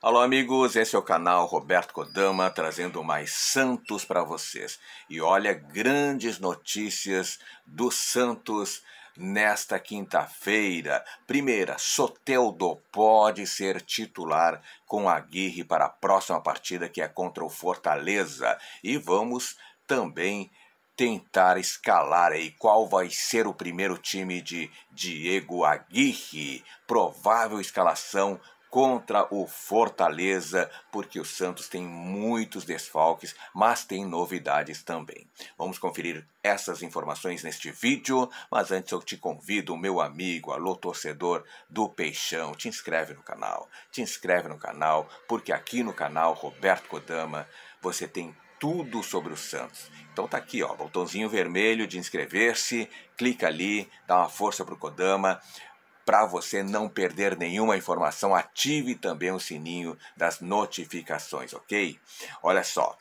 Alô, amigos, esse é o canal Roberto Kodama trazendo mais Santos para vocês. E olha, grandes notícias do Santos nesta quinta-feira. Primeira, Soteldo pode ser titular com Aguirre para a próxima partida que é contra o Fortaleza. E vamos também tentar escalar aí qual vai ser o primeiro time de Diego Aguirre. Provável escalação contra o Fortaleza, porque o Santos tem muitos desfalques, mas tem novidades também. Vamos conferir essas informações neste vídeo, mas antes eu te convido, meu amigo, alô torcedor do Peixão, te inscreve no canal, te inscreve no canal, porque aqui no canal Roberto Kodama você tem tudo sobre o Santos. Então tá aqui, ó, botãozinho vermelho de inscrever-se, clica ali, dá uma força pro Kodama. Para você não perder nenhuma informação, ative também o sininho das notificações, ok? Olha só,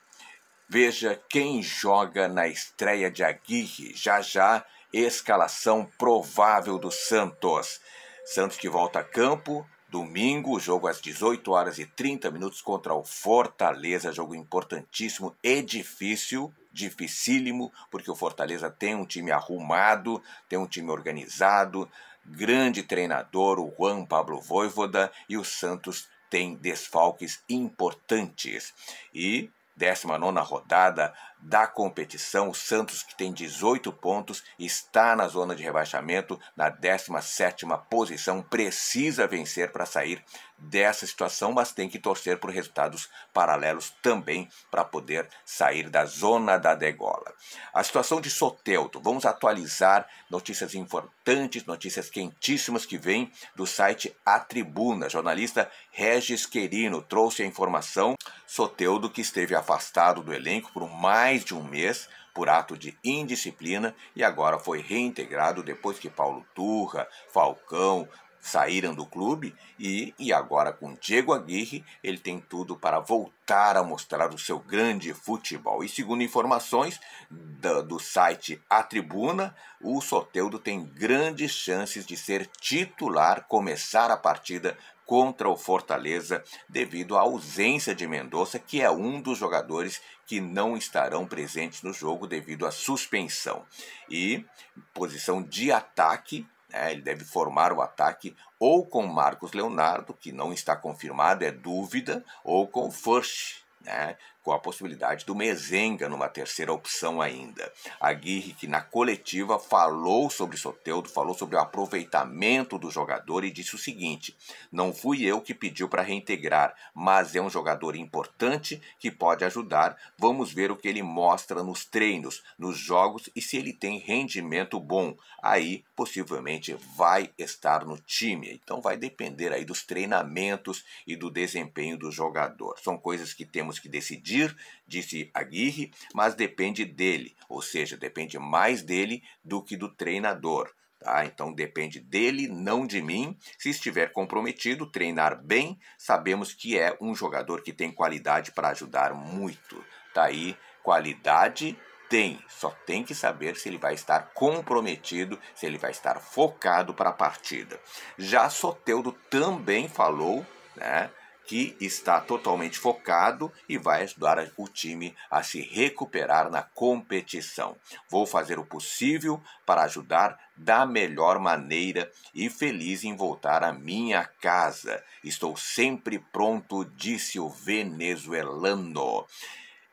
veja quem joga na estreia de Aguirre, já já, escalação provável do Santos. Santos que volta a campo Domingo, jogo às 18 horas e 30 minutos contra o Fortaleza, jogo importantíssimo e difícil, dificílimo, porque o Fortaleza tem um time arrumado, tem um time organizado, grande treinador, o Juan Pablo Voivoda, e o Santos tem desfalques importantes. E 19 rodada da competição. O Santos, que tem 18 pontos, está na zona de rebaixamento, na 17 posição, precisa vencer para sair dessa situação, mas tem que torcer por resultados paralelos também para poder sair da zona da degola. A situação de Soteudo, vamos atualizar notícias importantes, notícias quentíssimas que vêm do site A Tribuna. Jornalista Regis Querino trouxe a informação Soteudo que esteve afastado do elenco por mais mais de um mês por ato de indisciplina e agora foi reintegrado depois que Paulo Turra, Falcão saíram do clube e, e agora com Diego Aguirre ele tem tudo para voltar a mostrar o seu grande futebol. E segundo informações do, do site A Tribuna, o Soteudo tem grandes chances de ser titular, começar a partida contra o Fortaleza devido à ausência de Mendonça, que é um dos jogadores que não estarão presentes no jogo devido à suspensão. E posição de ataque, né, ele deve formar o ataque ou com Marcos Leonardo, que não está confirmado, é dúvida, ou com Furch. Né? com a possibilidade do Mezenga numa terceira opção ainda. Aguirre, que na coletiva falou sobre Soteudo, falou sobre o aproveitamento do jogador e disse o seguinte: não fui eu que pediu para reintegrar, mas é um jogador importante que pode ajudar. Vamos ver o que ele mostra nos treinos, nos jogos e se ele tem rendimento bom. Aí possivelmente vai estar no time. Então vai depender aí dos treinamentos e do desempenho do jogador. São coisas que temos que decidir decidir, disse Aguirre, mas depende dele, ou seja, depende mais dele do que do treinador. Tá? Então depende dele, não de mim. Se estiver comprometido, treinar bem, sabemos que é um jogador que tem qualidade para ajudar muito. Tá aí, qualidade tem, só tem que saber se ele vai estar comprometido, se ele vai estar focado para a partida. Já Soteudo também falou, né? que está totalmente focado e vai ajudar o time a se recuperar na competição. Vou fazer o possível para ajudar da melhor maneira e feliz em voltar à minha casa. Estou sempre pronto, disse o venezuelano.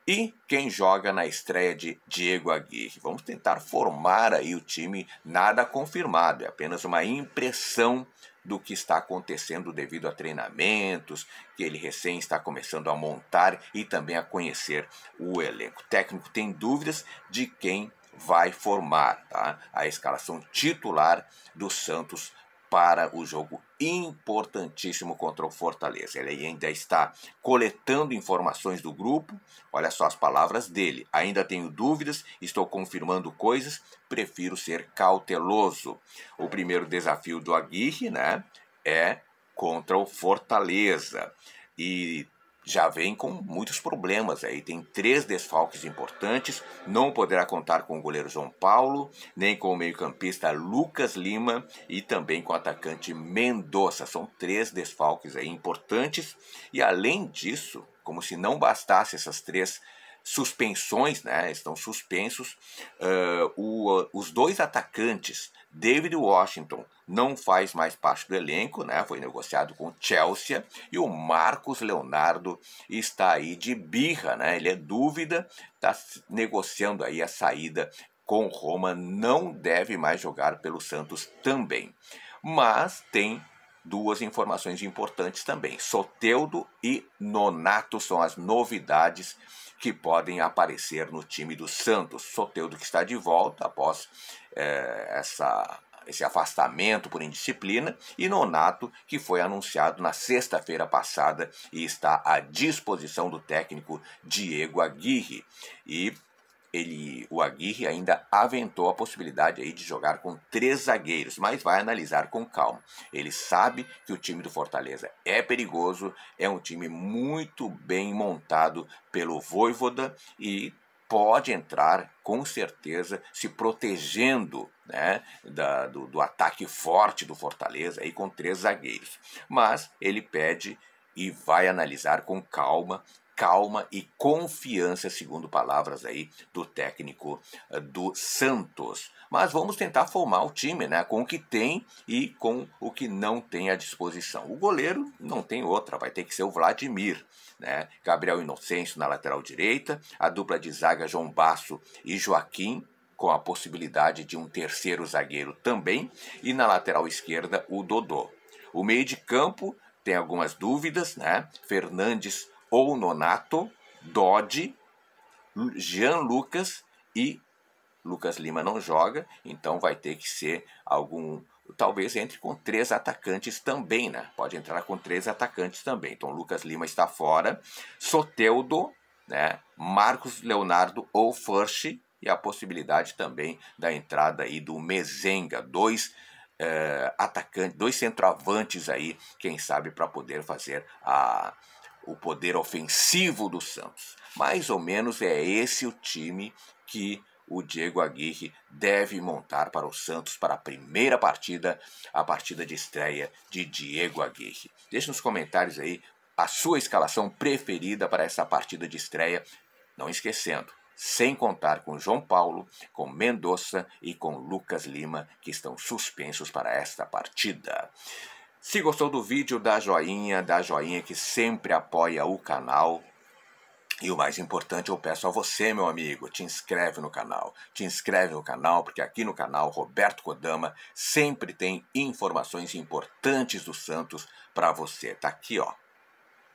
E quem joga na estreia de Diego Aguirre? Vamos tentar formar aí o time, nada confirmado, é apenas uma impressão do que está acontecendo devido a treinamentos que ele recém está começando a montar e também a conhecer o elenco. O técnico tem dúvidas de quem vai formar tá? a escalação titular do Santos para o jogo importantíssimo contra o Fortaleza. Ele ainda está coletando informações do grupo. Olha só as palavras dele. Ainda tenho dúvidas, estou confirmando coisas, prefiro ser cauteloso. O primeiro desafio do Aguirre, né, é contra o Fortaleza. E já vem com muitos problemas aí. Tem três desfalques importantes. Não poderá contar com o goleiro João Paulo, nem com o meio-campista Lucas Lima e também com o atacante Mendonça. São três desfalques aí importantes. E além disso, como se não bastasse essas três suspensões, né, estão suspensos. Uh, o, os dois atacantes, David Washington, não faz mais parte do elenco, né, foi negociado com o Chelsea, e o Marcos Leonardo está aí de birra, né, ele é dúvida, está negociando aí a saída com Roma, não deve mais jogar pelo Santos também. Mas tem duas informações importantes também. Soteudo e Nonato são as novidades que podem aparecer no time do Santos. Soteudo que está de volta após é, essa, esse afastamento por indisciplina e Nonato que foi anunciado na sexta-feira passada e está à disposição do técnico Diego Aguirre. E ele, o Aguirre ainda aventou a possibilidade aí de jogar com três zagueiros, mas vai analisar com calma. Ele sabe que o time do Fortaleza é perigoso, é um time muito bem montado pelo Voivoda e pode entrar com certeza se protegendo né, da, do, do ataque forte do Fortaleza aí com três zagueiros. Mas ele pede e vai analisar com calma calma e confiança, segundo palavras aí do técnico eh, do Santos. Mas vamos tentar formar o time, né? Com o que tem e com o que não tem à disposição. O goleiro não tem outra, vai ter que ser o Vladimir, né? Gabriel Inocêncio na lateral direita, a dupla de zaga João Basso e Joaquim com a possibilidade de um terceiro zagueiro também e na lateral esquerda o Dodô. O meio de campo tem algumas dúvidas, né? Fernandes ou Nonato, Dodge, Jean Lucas e Lucas Lima não joga, então vai ter que ser algum. Talvez entre com três atacantes também, né? Pode entrar com três atacantes também. Então Lucas Lima está fora, Soteudo, né? Marcos Leonardo ou Furch e a possibilidade também da entrada aí do Mezenga, dois eh, atacantes, dois centroavantes aí, quem sabe para poder fazer a o poder ofensivo do Santos. Mais ou menos é esse o time que o Diego Aguirre deve montar para o Santos para a primeira partida, a partida de estreia de Diego Aguirre. Deixe nos comentários aí a sua escalação preferida para essa partida de estreia. Não esquecendo, sem contar com João Paulo, com Mendonça e com Lucas Lima, que estão suspensos para esta partida. Se gostou do vídeo, dá joinha, dá joinha que sempre apoia o canal. E o mais importante, eu peço a você, meu amigo, te inscreve no canal. Te inscreve no canal, porque aqui no canal Roberto Kodama sempre tem informações importantes do Santos para você. Tá aqui, ó.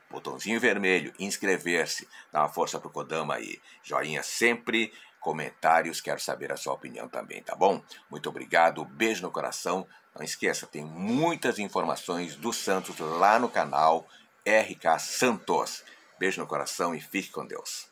Botãozinho vermelho, inscrever-se. Dá uma força pro Kodama aí. Joinha sempre comentários, quero saber a sua opinião também, tá bom? Muito obrigado, beijo no coração. Não esqueça, tem muitas informações do Santos lá no canal RK Santos. Beijo no coração e fique com Deus.